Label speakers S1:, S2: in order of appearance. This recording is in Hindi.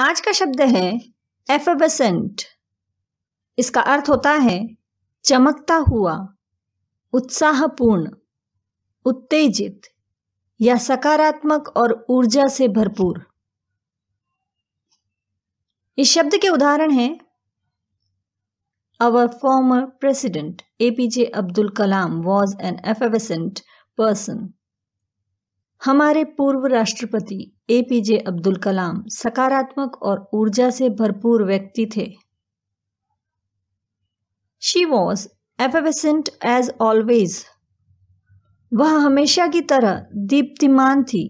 S1: आज का शब्द है एफेबसेंट इसका अर्थ होता है चमकता हुआ उत्साहपूर्ण उत्तेजित या सकारात्मक और ऊर्जा से भरपूर इस शब्द के उदाहरण हैं our former president APJ Abdul Kalam was an effervescent person हमारे पूर्व राष्ट्रपति ए पी जे अब्दुल कलाम सकारात्मक और ऊर्जा से भरपूर व्यक्ति थे she was effervescent as always वह हमेशा की तरह दीप्तिमान थी